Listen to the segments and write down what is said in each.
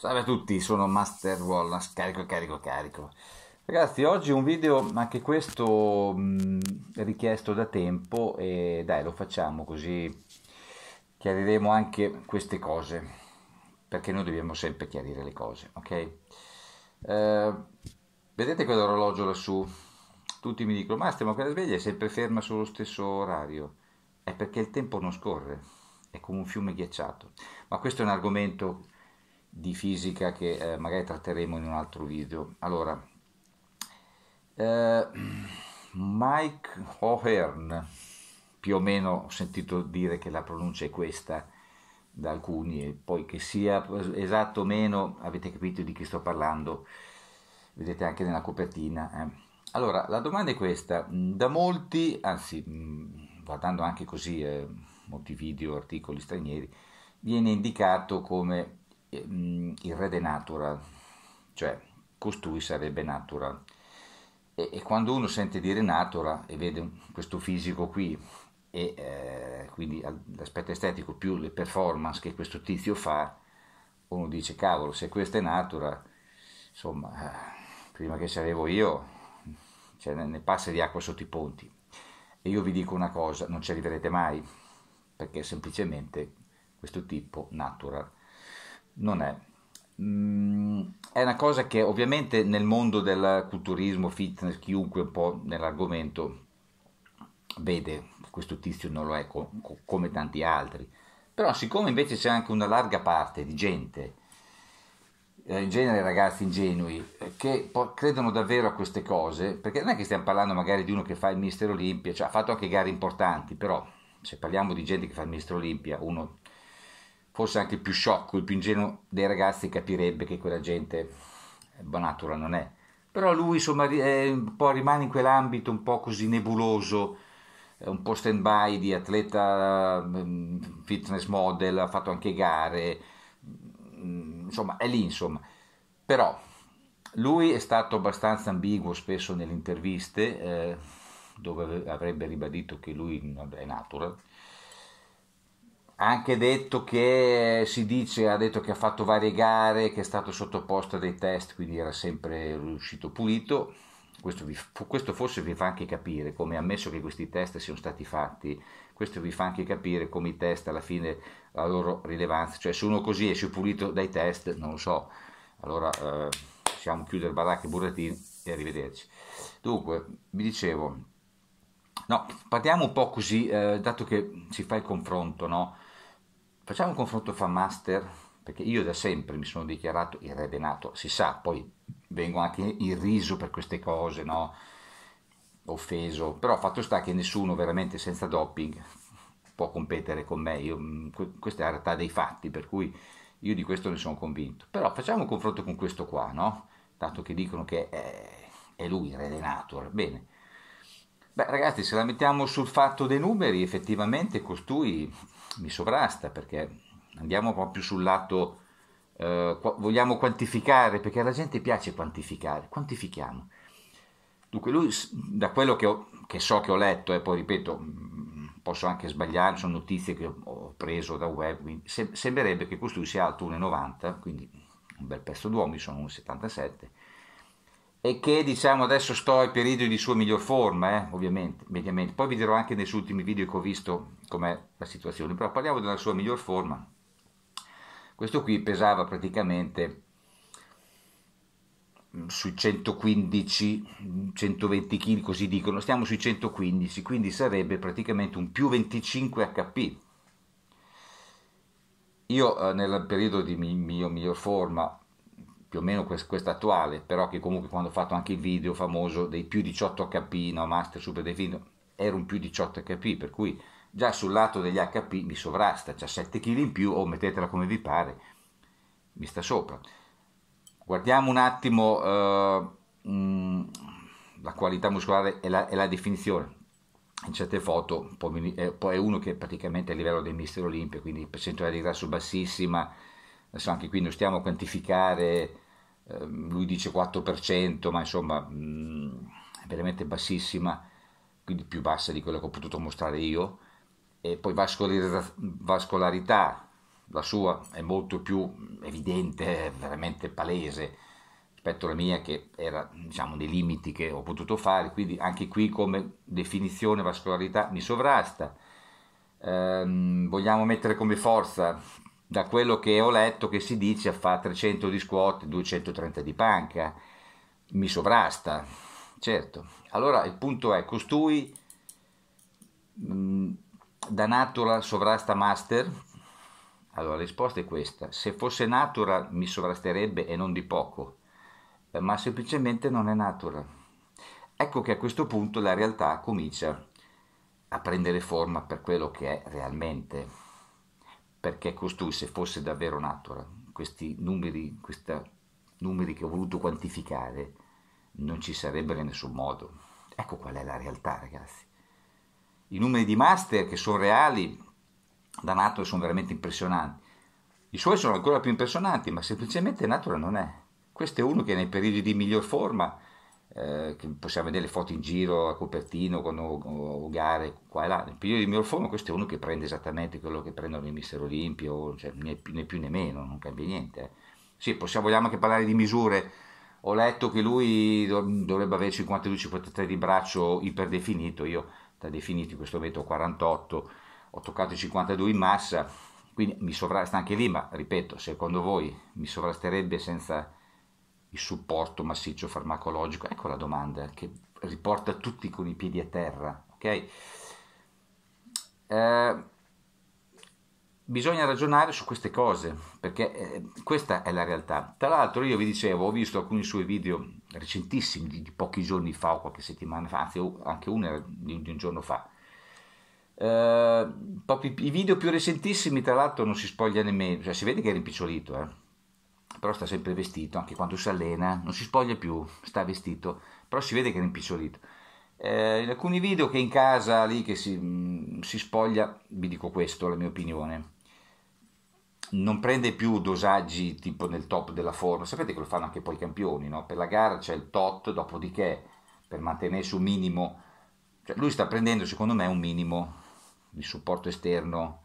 Salve a tutti, sono Master Wallace, carico, carico, carico. Ragazzi, oggi un video, anche questo mh, richiesto da tempo e dai, lo facciamo così chiariremo anche queste cose, perché noi dobbiamo sempre chiarire le cose, ok? Eh, vedete quell'orologio lassù? Tutti mi dicono, Master, ma quella sveglia è sempre ferma sullo stesso orario. È perché il tempo non scorre, è come un fiume ghiacciato. Ma questo è un argomento di fisica che eh, magari tratteremo in un altro video. Allora, eh, Mike O'Hearn, più o meno ho sentito dire che la pronuncia è questa da alcuni, e poi che sia esatto o meno, avete capito di chi sto parlando, vedete anche nella copertina. Eh. Allora, la domanda è questa, da molti, anzi, mm, guardando anche così eh, molti video, articoli stranieri, viene indicato come Ehm, il re è natura, cioè costui sarebbe natural. E, e, quando uno sente dire natura e vede questo fisico qui, e eh, quindi l'aspetto estetico più le performance che questo tizio fa, uno dice cavolo, se questa è natura, insomma, eh, prima che c'avevo io, cioè, ne, ne passa di acqua sotto i ponti. E io vi dico una cosa, non ci arriverete mai, perché semplicemente questo tipo natural non è. Mm, è una cosa che ovviamente nel mondo del culturismo, fitness, chiunque un po' nell'argomento vede questo tizio non lo è co- co- come tanti altri. Però siccome invece c'è anche una larga parte di gente, eh, in genere ragazzi ingenui, eh, che po- credono davvero a queste cose, perché non è che stiamo parlando magari di uno che fa il Mister Olimpia, cioè ha fatto anche gare importanti, però se parliamo di gente che fa il Mister Olimpia, uno forse anche il più sciocco, il più ingenuo dei ragazzi capirebbe che quella gente bonatura non è. Però lui insomma eh, rimane in quell'ambito un po' così nebuloso, eh, un po' stand by di atleta mm, fitness model, ha fatto anche gare, mm, insomma è lì insomma. Però lui è stato abbastanza ambiguo spesso nelle interviste eh, dove avrebbe ribadito che lui non è natural ha anche detto che si dice, ha detto che ha fatto varie gare, che è stato sottoposto a dei test, quindi era sempre riuscito pulito. Questo, vi, questo, forse vi fa anche capire come, ammesso che questi test siano stati fatti, questo vi fa anche capire come i test alla fine la loro rilevanza, cioè se uno così esce pulito dai test, non lo so, allora eh, siamo chiudere baracche, burratini e arrivederci. Dunque, vi dicevo, no, partiamo un po' così, eh, dato che si fa il confronto, no? Facciamo un confronto fra master, perché io da sempre mi sono dichiarato il re Benato, si sa, poi vengo anche irriso per queste cose, no? offeso, però fatto sta che nessuno veramente senza doping può competere con me, io, mm, questa è la realtà dei fatti, per cui io di questo ne sono convinto. Però facciamo un confronto con questo qua, no? Tanto che dicono che è, è lui il re Benato, bene Beh ragazzi, se la mettiamo sul fatto dei numeri, effettivamente costui mi sovrasta perché andiamo proprio sul lato, eh, vogliamo quantificare, perché alla gente piace quantificare, quantifichiamo. Dunque lui, da quello che, ho, che so che ho letto, e eh, poi ripeto, mm, posso anche sbagliare, sono notizie che ho preso da web, quindi se, sembrerebbe che costui sia alto 1,90, quindi un bel pezzo d'uomo, sono 1,77, e che diciamo adesso sto al periodo di sua miglior forma, eh? ovviamente, mediamente. Poi vi dirò anche nei suoi ultimi video che ho visto com'è la situazione, però parliamo della sua miglior forma. Questo qui pesava praticamente mm, sui 115, 120 kg, così dicono, stiamo sui 115, quindi sarebbe praticamente un più 25 HP. Io eh, nel periodo di mio miglior forma più o meno questa attuale, però che comunque quando ho fatto anche il video famoso dei più 18 HP, no, Master Super Defino, era un più 18 HP, per cui già sul lato degli HP mi sovrasta, c'ha 7 kg in più o oh, mettetela come vi pare, mi sta sopra. Guardiamo un attimo eh, mh, mm, la qualità muscolare e la, e la, definizione. In certe foto poi eh, è uno che è praticamente a livello del mister Olimpio, quindi percentuale di grasso bassissima, adesso anche qui non stiamo a quantificare, eh, lui dice 4%, ma insomma mh, mm, è veramente bassissima, quindi più bassa di quella che ho potuto mostrare io, e poi vascolarità, la sua è molto più evidente, veramente palese, rispetto alla mia che era diciamo nei limiti che ho potuto fare, quindi anche qui come definizione vascolarità mi sovrasta. Ehm, vogliamo mettere come forza da quello che ho letto che si dice fa 300 di squat, 230 di panca, mi sovrasta, certo. Allora il punto è, costui mm, da natura sovrasta master? Allora la risposta è questa, se fosse natura mi sovrasterebbe e non di poco, ma semplicemente non è natura. Ecco che a questo punto la realtà comincia a prendere forma per quello che è realmente perché costui, se fosse davvero un questi numeri, questa, numeri che ho voluto quantificare, non ci sarebbero in nessun modo. Ecco qual è la realtà, ragazzi. I numeri di Master, che sono reali, da Natura sono veramente impressionanti. I suoi sono ancora più impressionanti, ma semplicemente Natura non è. Questo è uno che nei periodi di miglior forma eh, che possiamo vedere le foto in giro a Copertino quando, o, gare qua e là. Il piglio di miofono questo è uno che prende esattamente quello che prendono i mister Olimpio, cioè, né, più né meno, non cambia niente. Eh. Sì, possiamo, vogliamo anche parlare di misure. Ho letto che lui dovrebbe avere 52-53 di braccio iperdefinito, io da definito in questo momento ho 48, ho toccato i 52 in massa, quindi mi sovrasta anche lì, ma ripeto, secondo voi mi sovrasterebbe senza il supporto massiccio farmacologico? Ecco la domanda che riporta tutti con i piedi a terra, ok? Eh, bisogna ragionare su queste cose perché eh, questa è la realtà. Tra l'altro, io vi dicevo, ho visto alcuni suoi video recentissimi di, di pochi giorni fa o qualche settimana fa, anzi, anche uno di, di un giorno fa. Eh, proprio i video più recentissimi, tra l'altro, non si spoglia nemmeno, cioè si vede che è rimpicciolito. Eh però sta sempre vestito, anche quando si allena, non si spoglia più, sta vestito, però si vede che è rimpicciolito. Eh, in alcuni video che in casa lì che si, mm, si spoglia, vi dico questo, la mia opinione, non prende più dosaggi tipo nel top della forma, sapete che lo fanno anche poi i campioni, no? per la gara c'è il tot, dopodiché per mantenersi un minimo, cioè lui sta prendendo secondo me un minimo di supporto esterno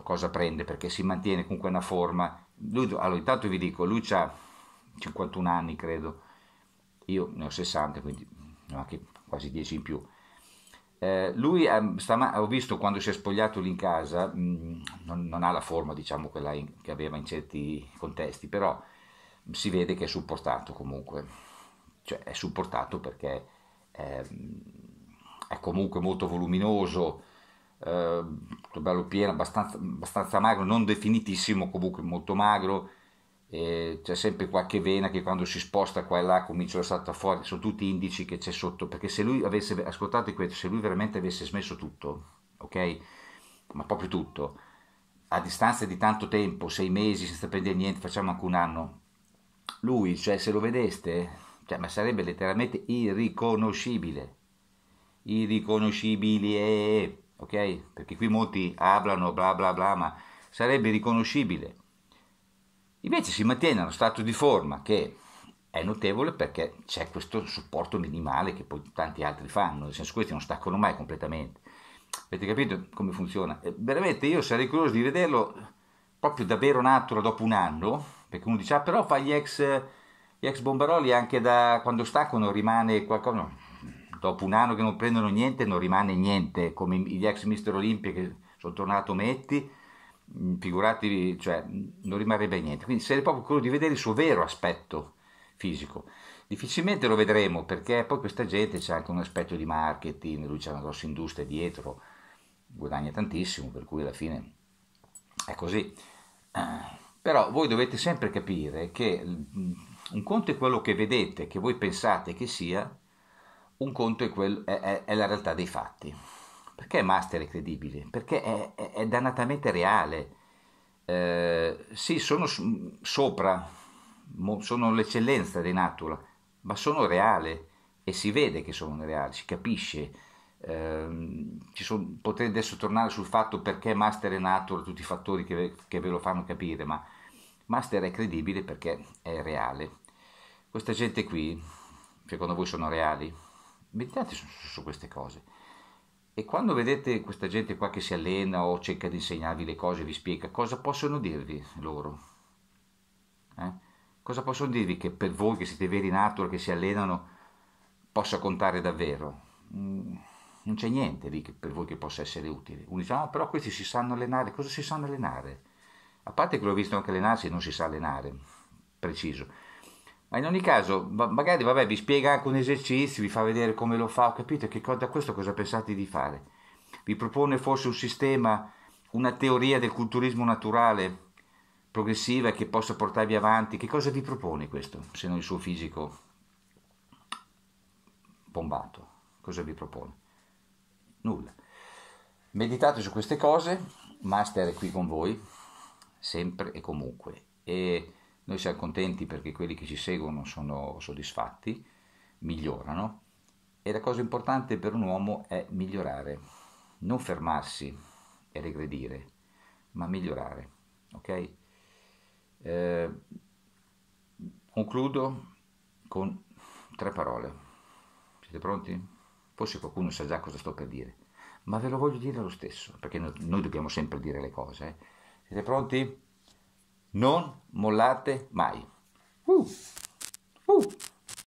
cosa prende perché si mantiene comunque una forma. Lui, allora, intanto vi dico, lui ha 51 anni, credo, io ne ho 60, quindi ne ho anche quasi 10 in più. Eh, lui eh, stama- ho visto quando si è spogliato lì in casa, mh, mm, non, non, ha la forma diciamo quella in, che aveva in certi contesti, però si vede che è supportato comunque, cioè è supportato perché eh, è comunque molto voluminoso, eh, bello pieno, abbastanza, abbastanza, magro, non definitissimo, comunque molto magro, eh, c'è sempre qualche vena che quando si sposta qua e là comincia a saltare fuori, sono tutti indici che c'è sotto, perché se lui avesse, ascoltate questo, se lui veramente avesse smesso tutto, ok? Ma proprio tutto, a distanza di tanto tempo, sei mesi senza prendere niente, facciamo anche un anno, lui, cioè se lo vedeste, cioè, ma sarebbe letteralmente irriconoscibile, irriconoscibile ok? Perché qui molti hablano bla bla bla, ma sarebbe riconoscibile. Invece si mantiene uno stato di forma che è notevole perché c'è questo supporto minimale che poi tanti altri fanno, nel senso questi non staccano mai completamente. Avete capito come funziona? E veramente io sarei curioso di vederlo proprio davvero nato dopo un anno, perché uno dice ah però fa gli ex, gli ex bombaroli anche da quando staccano rimane qualcosa, no dopo un anno che non prendono niente non rimane niente, come gli ex mister Olimpia che sono tornato Metti, figuratevi, cioè, non rimarrebbe niente. Quindi sarebbe proprio quello di vedere il suo vero aspetto fisico. Difficilmente lo vedremo perché poi questa gente c'è anche un aspetto di marketing, lui c'è una grossa industria dietro, guadagna tantissimo, per cui alla fine è così. Però voi dovete sempre capire che un conto è quello che vedete, che voi pensate che sia, un conto è, quel, è, è, è la realtà dei fatti. Perché Master è credibile? Perché è, è dannatamente reale. Eh, sì, sono sopra, sono l'eccellenza di Natura, ma sono reale e si vede che sono reali, si capisce. Eh, sono, potrei adesso tornare sul fatto perché Master è Natura, tutti i fattori che, che ve lo fanno capire, ma Master è credibile perché è reale. Questa gente qui, secondo voi sono reali? meditate su, su queste cose. E quando vedete questa gente qua che si allena o cerca di insegnarvi le cose, vi spiega cosa possono dirvi loro. Eh? Cosa possono dirvi che per voi che siete veri in natural, che si allenano, possa contare davvero? Mm, non c'è niente lì che per voi che possa essere utile. Uno dice, ah però questi si sanno allenare, cosa si sanno allenare? A parte che l'ho visto anche allenarsi, non si sa allenare, preciso ma in ogni caso magari vabbè, vi spiega anche un esercizio, vi fa vedere come lo fa, capite che cosa, da questo cosa pensate di fare. Vi propone forse un sistema, una teoria del culturismo naturale progressiva che possa portarvi avanti, che cosa vi propone questo, se non il suo fisico bombato? Cosa vi propone? Nulla. Meditate su queste cose, Master è qui con voi, sempre e comunque. E noi siamo contenti perché quelli che ci seguono sono soddisfatti, migliorano e la cosa importante per un uomo è migliorare, non fermarsi e regredire, ma migliorare. Ok? Eh, concludo con tre parole. Siete pronti? Forse qualcuno sa già cosa sto per dire, ma ve lo voglio dire lo stesso, perché noi dobbiamo sempre dire le cose. Eh? Siete pronti? Non mollate mai. Uh, uh.